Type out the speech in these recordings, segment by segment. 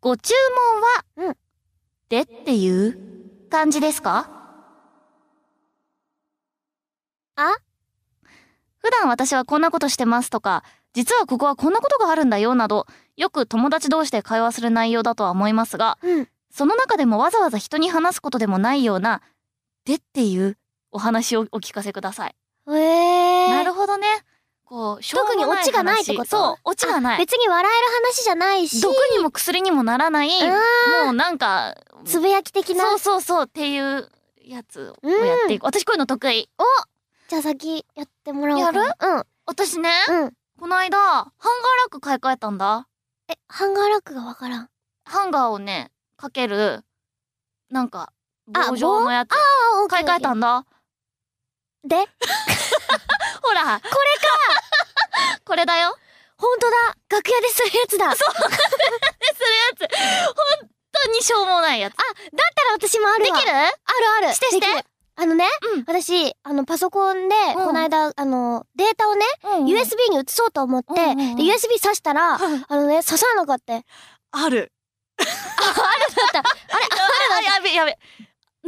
ご注文は、うん、でっていう感じですかあ普段私はこんなことしてますとか、実はここはこんなことがあるんだよなど、よく友達同士で会話する内容だとは思いますが、うん、その中でもわざわざ人に話すことでもないような、でっていうお話をお聞かせください。えー、なるほどね。こう特にオチがないってことそうオチがない別に笑える話じゃないし毒にも薬にもならないもうなんかつぶやき的なそうそうそうっていうやつをやっていく、うん、私こういうの得意おじゃあ先やってもらおうやるうん私ね、うん、この間ハンガーラック買い替えたんだえハンガーラックがわからんハンガーをねかけるなんか棒状のやつ買い替えたんだで ほらこれかこれだよ。本当だ楽屋でするやつだそうするやつ本当にしょうもないやつ。あ、だったら私もあるできるあるあるしてしてあのね、うん私あのパソコンでんこの間、あのデータをね、USB に移そうと思って、うんうんうんで USB 挿したら、あのね刺さなかったある。あああれあれやべやべ。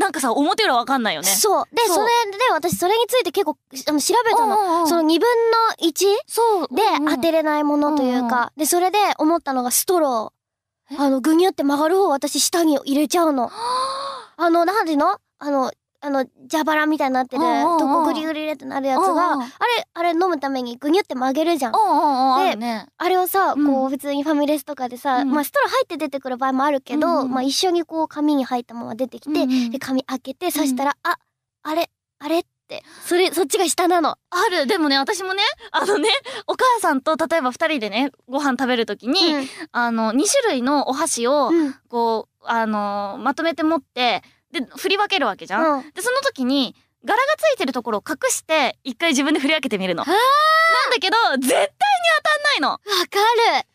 なんかさ表裏わかんないよねそうでそれで私それについて結構あの調べたの、その2分の1そうで、当てれないものというか、でそれで思ったのがストローあのぐにゅって曲がる方私下に入れちゃうの あのな何ていうのあのあの蛇腹みたいになってるどこグリグリってなるやつがあれあれ飲むためにグニュって曲げるじゃん。で、あれをさこう普通にファミレスとかでさ、まあストロー入って出てくる場合もあるけど、まあ一緒にこう紙に入ったまま出てきて、で紙開けてそしたら、ああれあれって、それ、そっちが下なの。ある。でもね、私もね、あのね、お母さんと例えば2人でね、ご飯食べるときに、あの、2種類のお箸を、こう、あの、まとめて持って、で振り分けるわけじゃん、うん、でその時に柄がついてるところを隠して一回自分で振り分けてみるのなんだけど絶対に当たんないのわかる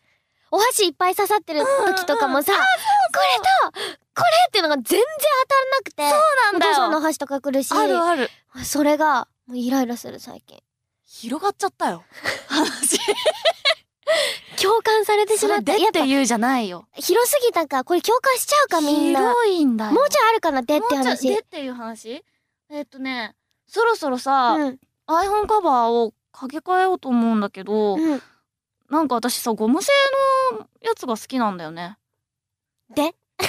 お箸いっぱい刺さってる時とかもさ、うんうん、これとこれっていうのが全然当たらなくてそうなんだよお父さんの箸とか来るしあるあるそれがもうイライラする最近広がっちゃったよ 話 共感されてしまったでって言うじゃないよ広すぎたかこれ共感しちゃうかみんな広いんだもうちょいあるかなでって話でっていう話えー、っとねそろそろさ、うん、iPhone カバーを掛け替えようと思うんだけど、うん、なんか私さゴム製のやつが好きなんだよねで で変え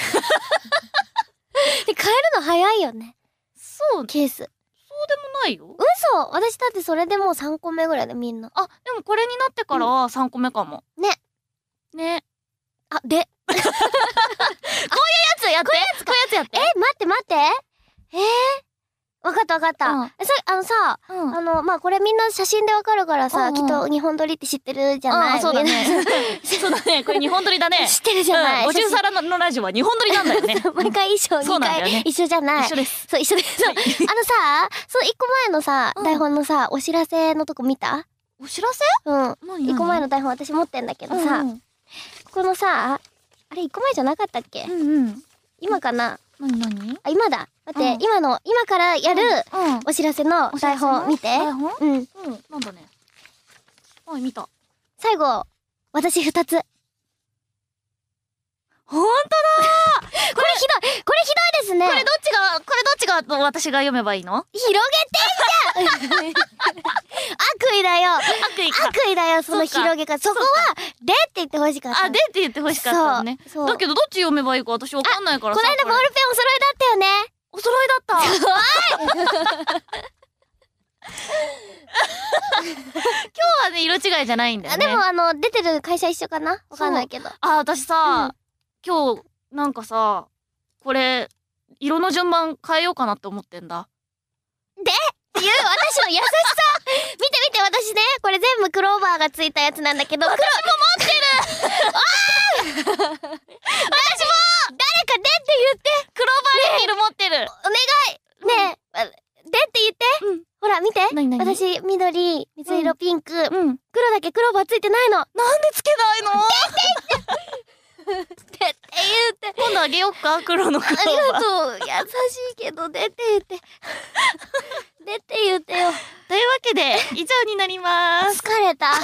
るの早いよねそうケースでもないよ。嘘私だってそれでもう3個目ぐらいでみんな。あ、でもこれになってからは3個目かも。ね。ね。あ、で。こういうやつやってこういうやつやってえ、待って待って。えー、ったわかった。うん、さ、あのさ、うん、あの、まあ、これみんな写真でわかるからさ、うんうん、きっと日本撮りって知ってるじゃない、そうだね。そうだね。これ日本撮りだね。知ってるじゃない。うん、50皿ののラジオは日本撮りなんだよね。毎回衣装、2回、ね、一緒じゃない。一緒です。そう、一緒です。あのさ、その一個前のさ、台本のさ、お知らせのとこ見たお知らせうん。一個前の台本私持ってんだけどさ、ここのさ、あれ一個前じゃなかったっけうんうん。今かななになにあ、今だ。待って、うん今の、今からやる、うんお知らせの台本見て。台本うん。うん、なんだね。はい、見た。最後、私二つ。ほんとひどい、これひどいですね。これどっちが、これどっちが私が読めばいいの広げてんじゃん 悪意だよ。悪意か。悪意だよ、その広げ方。そこは、言ってほしかった。あ、でって言ってほしかったね。だけどどっち読めばいいか私わかんないからこの間ボールペンお揃いだったよね。お揃いだった。怖い 今日はね、色違いじゃないんだよね。でもあの、出てる会社一緒かなわかんないけど。あ、私さ、今日、なんかさ、これ、色の順番変えようかなって思ってんだ。でっていう私の優しさ見て見て私ね、これ全部クローバーがついたやつなんだけど。私も持ってる私も誰か出って言ってクローバーリール持ってる、お願いねえ、でって言って、うんほら見てなに私緑水色ピンク、うん黒だけクローバーついてないのなんでつけないのでって言って今度あげよっか黒のクローバーありがとう優しいけど出て言ってでっ て言ってよというわけで以上になります疲れた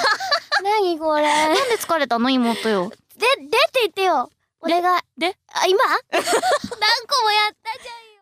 何これなんで疲れたの妹よ言ってよ。で今 何個もやったじゃんよ。